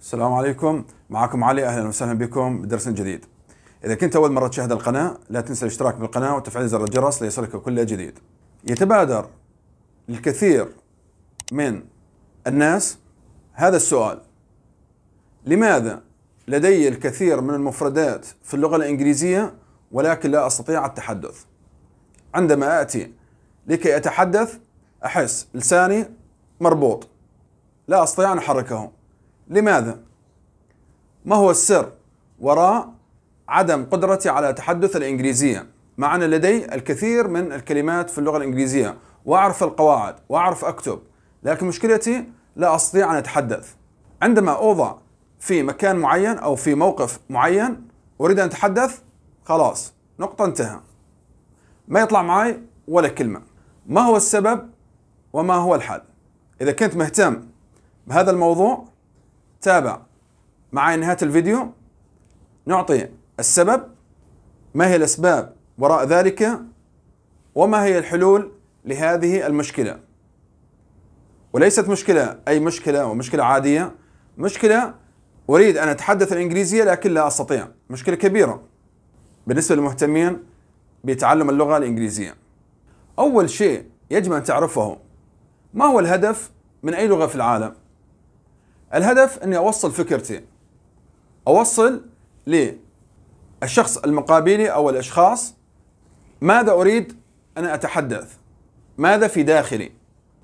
السلام عليكم معكم علي اهلا وسهلا بكم بدرس جديد اذا كنت اول مره تشاهد القناه لا تنسى الاشتراك بالقناه وتفعيل زر الجرس ليصلك كل جديد يتبادر للكثير من الناس هذا السؤال لماذا لدي الكثير من المفردات في اللغه الانجليزيه ولكن لا استطيع التحدث عندما اتي لكي اتحدث احس لساني مربوط لا استطيع ان احركه لماذا؟ ما هو السر وراء عدم قدرتي على تحدث الإنجليزية مع أن لدي الكثير من الكلمات في اللغة الإنجليزية وأعرف القواعد وأعرف أكتب لكن مشكلتي لا أستطيع أن أتحدث عندما أوضع في مكان معين أو في موقف معين أريد أن أتحدث خلاص نقطة انتهى ما يطلع معي ولا كلمة ما هو السبب وما هو الحل إذا كنت مهتم بهذا الموضوع تابع مع نهاية الفيديو نعطي السبب ما هي الأسباب وراء ذلك وما هي الحلول لهذه المشكلة وليست مشكلة أي مشكلة ومشكلة عادية مشكلة أريد أن أتحدث الإنجليزية لكن لا أستطيع مشكلة كبيرة بالنسبة للمهتمين بتعلم اللغة الإنجليزية أول شيء يجب أن تعرفه ما هو الهدف من أي لغة في العالم الهدف اني اوصل فكرتي اوصل للشخص المقابلي او الاشخاص ماذا اريد ان اتحدث ماذا في داخلي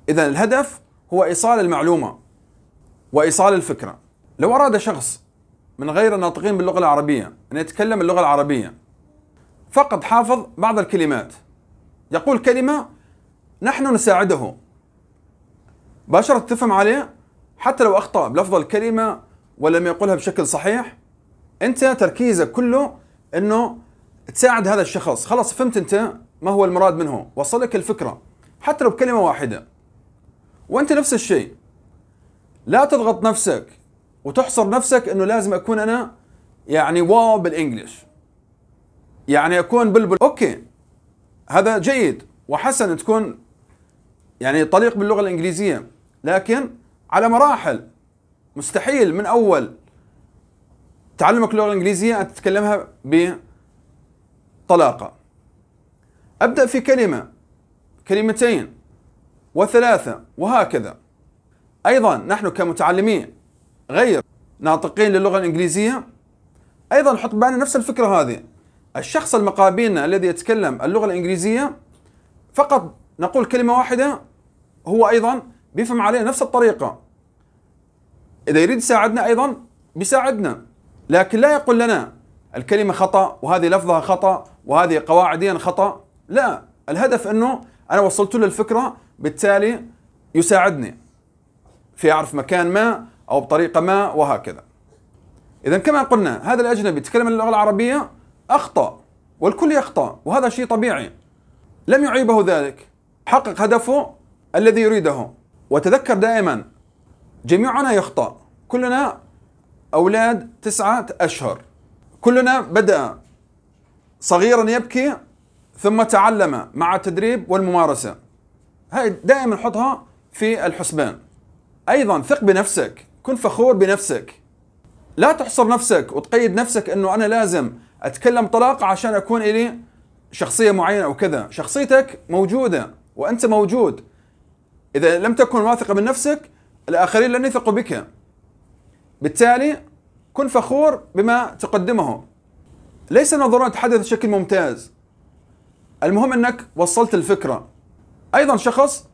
اذا الهدف هو ايصال المعلومه وايصال الفكره لو اراد شخص من غير الناطقين باللغه العربيه ان يتكلم اللغه العربيه فقط حافظ بعض الكلمات يقول كلمه نحن نساعده باشرة تفهم عليه حتى لو اخطا بلفظ الكلمه ولم يقولها بشكل صحيح انت تركيزك كله انه تساعد هذا الشخص خلاص فهمت انت ما هو المراد منه وصلك الفكره حتى لو بكلمه واحده وانت نفس الشيء لا تضغط نفسك وتحصر نفسك انه لازم اكون انا يعني واو بالانجلش يعني اكون بلبل اوكي هذا جيد وحسن تكون يعني طليق باللغه الانجليزيه لكن على مراحل مستحيل من اول تعلمك اللغه الانجليزيه ان تتكلمها بطلاقه ابدا في كلمه كلمتين وثلاثه وهكذا ايضا نحن كمتعلمين غير ناطقين للغه الانجليزيه ايضا حط ببالنا نفس الفكره هذه الشخص المقابلنا الذي يتكلم اللغه الانجليزيه فقط نقول كلمه واحده هو ايضا بيفهم علينا نفس الطريقة إذا يريد يساعدنا أيضا بيساعدنا لكن لا يقول لنا الكلمة خطأ وهذه لفظها خطأ وهذه قواعديا خطأ لا الهدف أنه أنا وصلت له الفكرة بالتالي يساعدني في أعرف مكان ما أو بطريقة ما وهكذا إذا كما قلنا هذا الأجنبي تكلم اللغة العربية أخطأ والكل يخطأ وهذا شيء طبيعي لم يعيبه ذلك حقق هدفه الذي يريده وتذكر دائما جميعنا يخطأ كلنا أولاد تسعة أشهر كلنا بدأ صغيرا يبكي ثم تعلم مع التدريب والممارسة هاي دائما حطها في الحسبان أيضا ثق بنفسك كن فخور بنفسك لا تحصر نفسك وتقيد نفسك أنه أنا لازم أتكلم طلاق عشان أكون إلي شخصية معينة أو كذا شخصيتك موجودة وأنت موجود إذا لم تكن واثقا من نفسك الآخرين لن يثقوا بك بالتالي كن فخور بما تقدمه ليس ضرورة تحدث بشكل ممتاز المهم أنك وصلت الفكرة أيضا شخص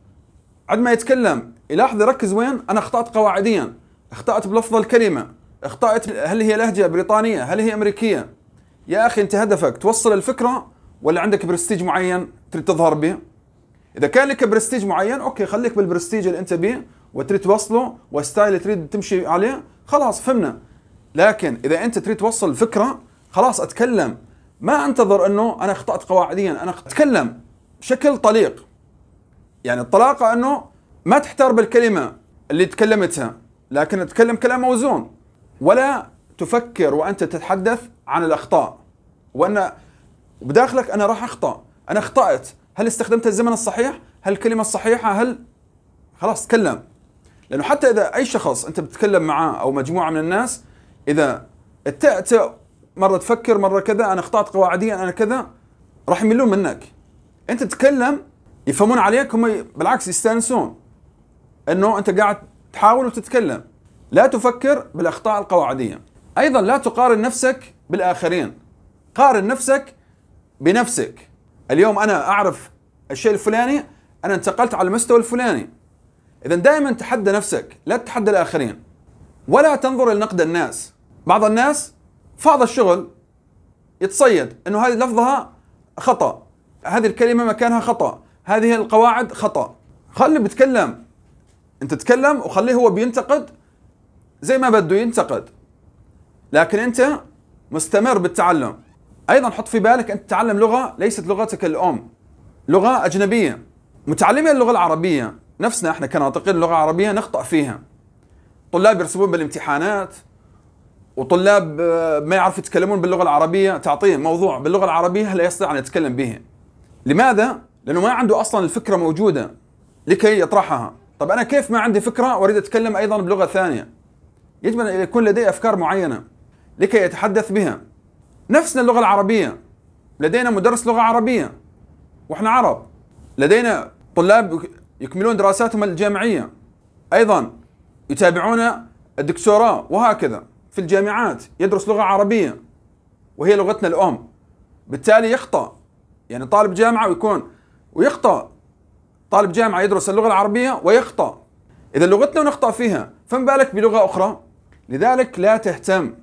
عندما يتكلم يلاحظ يركز وين أنا أخطأت قواعديا أخطأت بلفظ الكلمة أخطأت هل هي لهجة بريطانية هل هي أمريكية يا أخي أنت هدفك توصل الفكرة ولا عندك برستيج معين تريد تظهر به اذا كان لك برستيج معين اوكي خليك بالبرستيج اللي انت بيه وتريد توصله والستايل اللي تريد تمشي عليه خلاص فهمنا لكن اذا انت تريد توصل الفكره خلاص اتكلم ما انتظر انه انا اخطات قواعديا انا اتكلم بشكل طليق يعني الطلاقه انه ما تحتار بالكلمه اللي تكلمتها لكن تتكلم كلام موزون ولا تفكر وانت تتحدث عن الاخطاء وان بداخلك انا راح اخطا انا اخطات هل استخدمت الزمن الصحيح هل الكلمه الصحيحه هل خلاص تكلم لانه حتى اذا اي شخص انت بتتكلم معاه او مجموعه من الناس اذا التأت مره تفكر مره كذا انا اخطات قواعديا انا كذا راح يملون منك انت تتكلم يفهمون عليك هم بالعكس يستانسون انه انت قاعد تحاول وتتكلم لا تفكر بالاخطاء القواعديه ايضا لا تقارن نفسك بالاخرين قارن نفسك بنفسك اليوم انا اعرف الشيء الفلاني انا انتقلت على المستوى الفلاني اذا دائما تحدى نفسك لا تتحدى الاخرين ولا تنظر لنقد الناس بعض الناس فاض الشغل يتصيد انه هذه لفظها خطا هذه الكلمه مكانها خطا هذه القواعد خطا خلي بيتكلم انت تتكلم وخليه هو بينتقد زي ما بده ينتقد لكن انت مستمر بالتعلم ايضا حط في بالك انت تتعلم لغه ليست لغتك الام لغه اجنبيه متعلمين اللغه العربيه نفسنا احنا كناطقين اللغه العربيه نخطا فيها طلاب يرسبون بالامتحانات وطلاب آه، ما يعرفوا يتكلمون باللغه العربيه تعطيه موضوع باللغه العربيه لا يستطيع ان يتكلم به لماذا لانه ما عنده اصلا الفكره موجوده لكي يطرحها طب انا كيف ما عندي فكره واريد اتكلم ايضا بلغه ثانيه يجب ان يكون لدي افكار معينه لكي يتحدث بها نفسنا اللغة العربية لدينا مدرس لغة عربية واحنا عرب لدينا طلاب يكملون دراساتهم الجامعية أيضا يتابعون الدكتوراه وهكذا في الجامعات يدرس لغة عربية وهي لغتنا الأم بالتالي يخطأ يعني طالب جامعة ويكون ويخطأ طالب جامعة يدرس اللغة العربية ويخطأ إذا لغتنا ونخطأ فيها فما بالك بلغة أخرى لذلك لا تهتم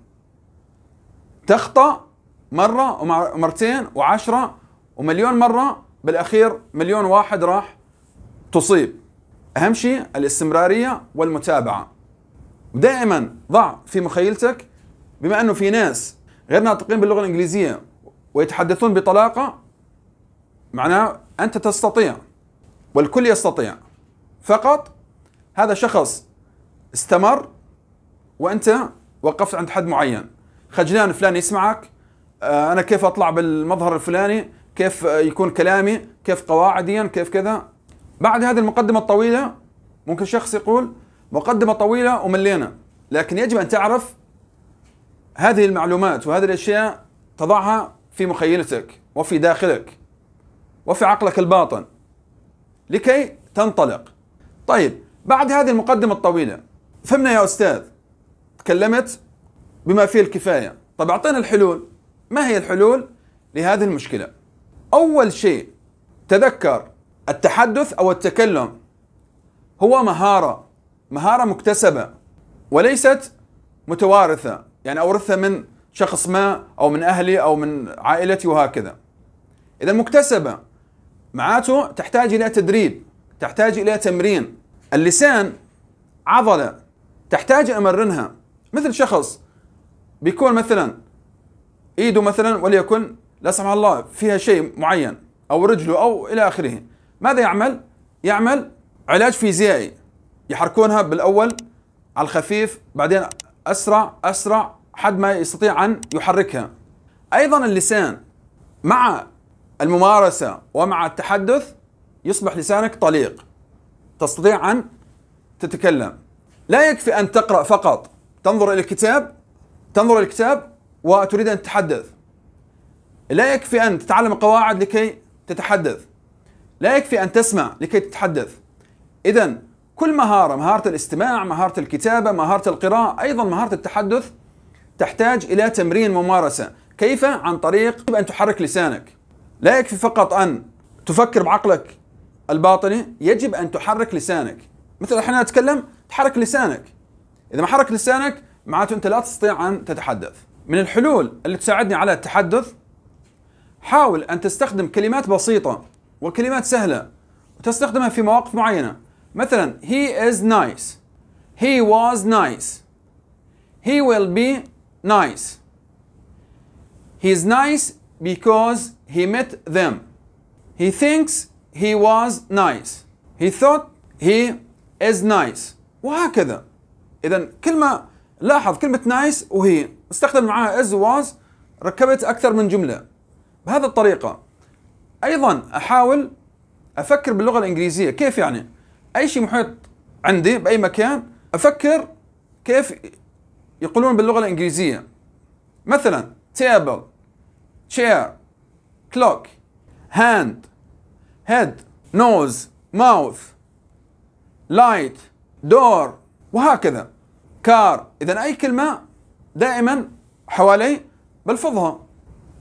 تخطأ مرة ومرتين وعشرة ومليون مرة بالأخير مليون واحد راح تصيب أهم شيء الاستمرارية والمتابعة دائما ضع في مخيلتك بما أنه في ناس غير ناطقين باللغة الإنجليزية ويتحدثون بطلاقة معناه أنت تستطيع والكل يستطيع فقط هذا شخص استمر وأنت وقفت عند حد معين خجلان فلان يسمعك آه، انا كيف اطلع بالمظهر الفلاني كيف يكون كلامي كيف قواعديا كيف كذا بعد هذه المقدمه الطويله ممكن شخص يقول مقدمه طويله وملينا لكن يجب ان تعرف هذه المعلومات وهذه الاشياء تضعها في مخيلتك وفي داخلك وفي عقلك الباطن لكي تنطلق طيب بعد هذه المقدمه الطويله فهمنا يا استاذ تكلمت بما فيه الكفايه طب اعطينا الحلول ما هي الحلول لهذه المشكلة؟ أول شيء تذكر التحدث أو التكلم هو مهارة مهارة مكتسبة وليست متوارثة يعني أورثها من شخص ما أو من أهلي أو من عائلتي وهكذا إذا مكتسبة معناته تحتاج إلى تدريب تحتاج إلى تمرين اللسان عضلة تحتاج أمرنها مثل شخص بيكون مثلا ايده مثلا وليكن لا سمح الله فيها شيء معين او رجله او الى اخره ماذا يعمل؟ يعمل علاج فيزيائي يحركونها بالاول على الخفيف بعدين اسرع اسرع حد ما يستطيع ان يحركها ايضا اللسان مع الممارسه ومع التحدث يصبح لسانك طليق تستطيع ان تتكلم لا يكفي ان تقرا فقط تنظر الى الكتاب تنظر الى الكتاب وتريد أن تتحدث لا يكفي أن تتعلم القواعد لكي تتحدث لا يكفي أن تسمع لكي تتحدث إذا كل مهارة مهارة الاستماع مهارة الكتابة مهارة القراءة أيضا مهارة التحدث تحتاج إلى تمرين ممارسة كيف؟ عن طريق أن تحرك لسانك لا يكفي فقط أن تفكر بعقلك الباطني يجب أن تحرك لسانك مثل احنا نتكلم تحرك لسانك إذا ما حرك لسانك معناته أنت لا تستطيع أن تتحدث من الحلول اللي تساعدني على التحدث حاول أن تستخدم كلمات بسيطة وكلمات سهلة وتستخدمها في مواقف معينة مثلا he is nice he was nice he will be nice he is nice because he met them he thinks he was nice he thought he is nice وهكذا إذا كلمة لاحظ كلمة nice وهي استخدم معاها از واز ركبت اكثر من جمله بهذه الطريقه ايضا احاول افكر باللغه الانجليزيه كيف يعني اي شيء محيط عندي باي مكان افكر كيف يقولون باللغه الانجليزيه مثلا table chair clock hand head nose mouth light door وهكذا كار اذا اي كلمه دائما حوالي بلفظها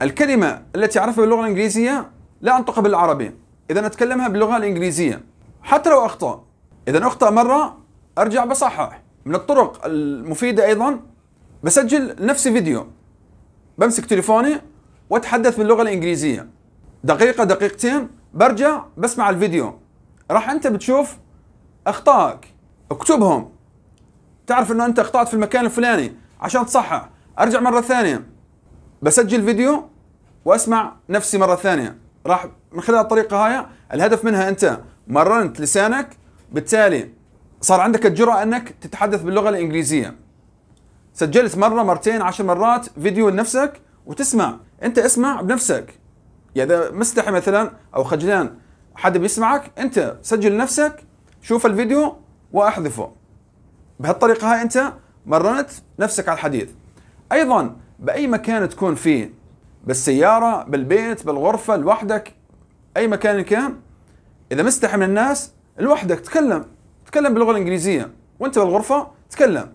الكلمة التي أعرفها باللغة الإنجليزية لا أنطقها بالعربي إذا أتكلمها باللغة الإنجليزية حتى لو أخطأ إذا أخطأ مرة أرجع بصحح من الطرق المفيدة أيضا بسجل نفسي فيديو بمسك تليفوني وأتحدث باللغة الإنجليزية دقيقة دقيقتين برجع بسمع الفيديو راح أنت بتشوف أخطائك اكتبهم تعرف أنه أنت أخطأت في المكان الفلاني عشان تصحح ارجع مره ثانيه بسجل فيديو واسمع نفسي مره ثانيه راح من خلال الطريقه هاي الهدف منها انت مرنت لسانك بالتالي صار عندك الجرأة انك تتحدث باللغة الانجليزية سجلت مرة مرتين عشر مرات فيديو لنفسك وتسمع انت اسمع بنفسك يعني اذا مستحي مثلا او خجلان حد بيسمعك انت سجل نفسك شوف الفيديو واحذفه بهالطريقة هاي انت مرنت نفسك على الحديد ايضا باي مكان تكون فيه بالسياره بالبيت بالغرفه لوحدك اي مكان كان اذا مستحي من الناس لوحدك تكلم تكلم باللغه الانجليزيه وانت بالغرفه تكلم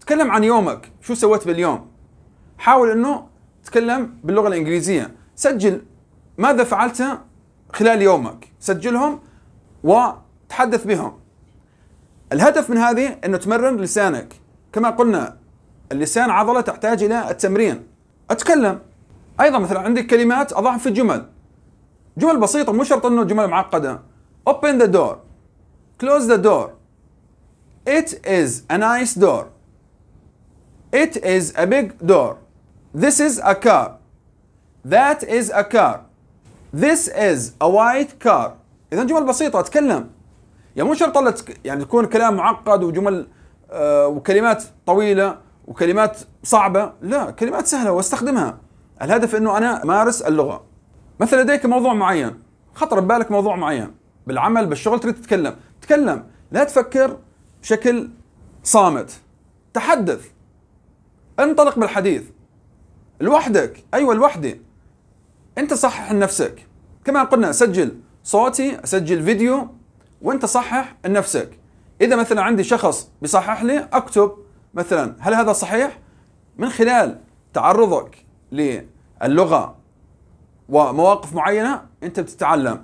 تكلم عن يومك شو سويت باليوم حاول انه تكلم باللغه الانجليزيه سجل ماذا فعلت خلال يومك سجلهم وتحدث بهم الهدف من هذه انه تمرن لسانك كما قلنا اللسان عضلة تحتاج إلى التمرين أتكلم أيضا مثلا عندك كلمات أضعها في جمل جمل بسيطة مو شرط أنه جمل معقدة open the door close the door it is a nice door it is a big door this is a car that is a car this is a white car إذا جمل بسيطة أتكلم يعني مو شرط يعني تكون كلام معقد وجمل آه، وكلمات طويله وكلمات صعبه لا كلمات سهله واستخدمها الهدف انه انا امارس اللغه مثلا لديك موضوع معين خطر ببالك موضوع معين بالعمل بالشغل تريد تتكلم تكلم لا تفكر بشكل صامت تحدث انطلق بالحديث لوحدك ايوه لوحدي انت صحح نفسك كما قلنا سجل صوتي سجل فيديو وانت صحح نفسك اذا مثلا عندي شخص بيصحح لي اكتب مثلا هل هذا صحيح من خلال تعرضك للغه ومواقف معينه انت بتتعلم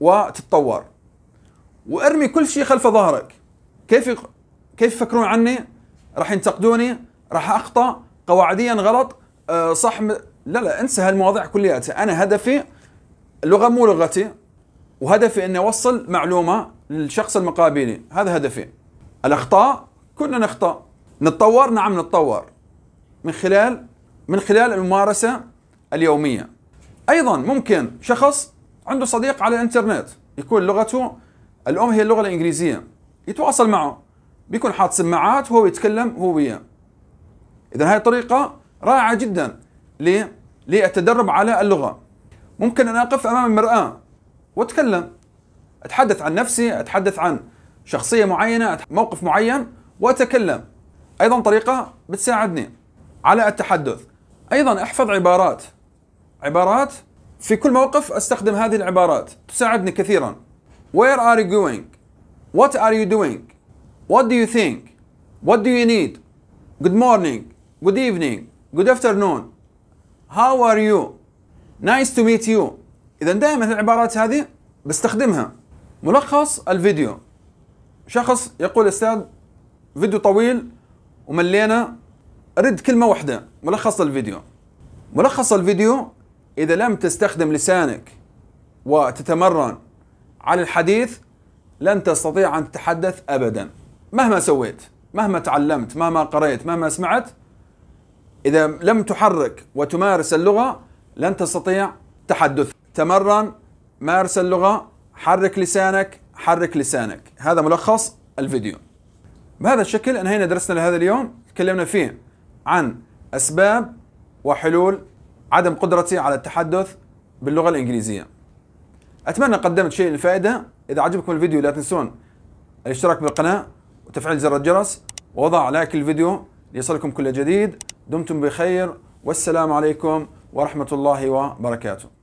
وتتطور وارمي كل شيء خلف ظهرك كيف كيف يفكرون عني راح ينتقدوني راح اخطا قواعديا غلط أه صح م... لا لا انسى هالمواضيع كلياتها انا هدفي اللغه مو لغتي وهدفي اني اوصل معلومه للشخص المقابلي هذا هدفي الاخطاء كلنا نخطا نتطور نعم نتطور من خلال من خلال الممارسه اليوميه ايضا ممكن شخص عنده صديق على الانترنت يكون لغته الام هي اللغه الانجليزيه يتواصل معه بيكون حاط سماعات وهو يتكلم هو وياه اذا هاي طريقه رائعه جدا للتدرب على اللغه ممكن ان اقف امام المراه واتكلم أتحدث عن نفسي أتحدث عن شخصية معينة موقف معين وأتكلم أيضا طريقة بتساعدني على التحدث أيضا أحفظ عبارات عبارات في كل موقف أستخدم هذه العبارات تساعدني كثيرا Where are you going? What are you doing? What do you think? What do you need? Good morning. Good evening. Good afternoon. How are you? Nice to meet you. إذا دائما العبارات هذه بستخدمها ملخص الفيديو شخص يقول استاذ فيديو طويل وملينا رد كلمة واحدة ملخص الفيديو ملخص الفيديو إذا لم تستخدم لسانك وتتمرن على الحديث لن تستطيع أن تتحدث أبدا مهما سويت مهما تعلمت مهما قرأت مهما سمعت إذا لم تحرك وتمارس اللغة لن تستطيع تحدث تمرن مارس اللغة حرك لسانك حرك لسانك هذا ملخص الفيديو بهذا الشكل انهينا درسنا لهذا اليوم تكلمنا فيه عن اسباب وحلول عدم قدرتي على التحدث باللغه الانجليزيه اتمنى قدمت شيء للفائده اذا عجبكم الفيديو لا تنسون الاشتراك بالقناه وتفعيل زر الجرس ووضع لايك الفيديو ليصلكم كل جديد دمتم بخير والسلام عليكم ورحمه الله وبركاته